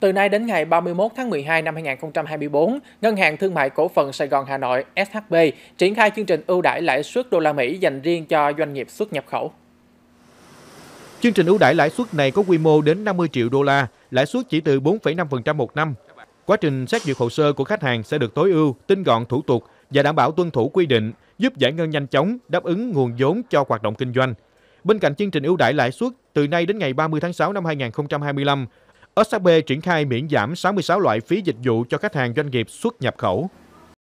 Từ nay đến ngày 31 tháng 12 năm 2024, Ngân hàng Thương mại Cổ phần Sài Gòn Hà Nội SHB triển khai chương trình ưu đãi lãi suất đô la Mỹ dành riêng cho doanh nghiệp xuất nhập khẩu. Chương trình ưu đãi lãi suất này có quy mô đến 50 triệu đô la, lãi suất chỉ từ 4,5% một năm. Quá trình xét duyệt hồ sơ của khách hàng sẽ được tối ưu, tinh gọn thủ tục và đảm bảo tuân thủ quy định, giúp giải ngân nhanh chóng, đáp ứng nguồn vốn cho hoạt động kinh doanh. Bên cạnh chương trình ưu đãi lãi suất, từ nay đến ngày 30 tháng 6 năm 2025, SHB triển khai miễn giảm 66 loại phí dịch vụ cho khách hàng doanh nghiệp xuất nhập khẩu.